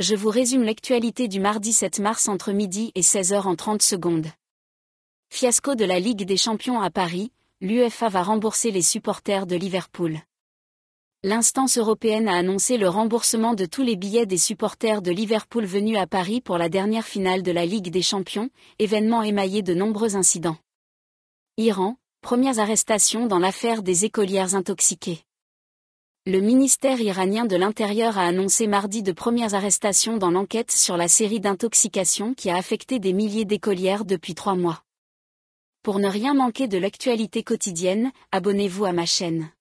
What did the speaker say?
je vous résume l'actualité du mardi 7 mars entre midi et 16h30 secondes. Fiasco de la Ligue des Champions à Paris, l'UEFA va rembourser les supporters de Liverpool. L'instance européenne a annoncé le remboursement de tous les billets des supporters de Liverpool venus à Paris pour la dernière finale de la Ligue des Champions, événement émaillé de nombreux incidents. Iran, premières arrestations dans l'affaire des écolières intoxiquées. Le ministère iranien de l'Intérieur a annoncé mardi de premières arrestations dans l'enquête sur la série d'intoxications qui a affecté des milliers d'écolières depuis trois mois. Pour ne rien manquer de l'actualité quotidienne, abonnez-vous à ma chaîne.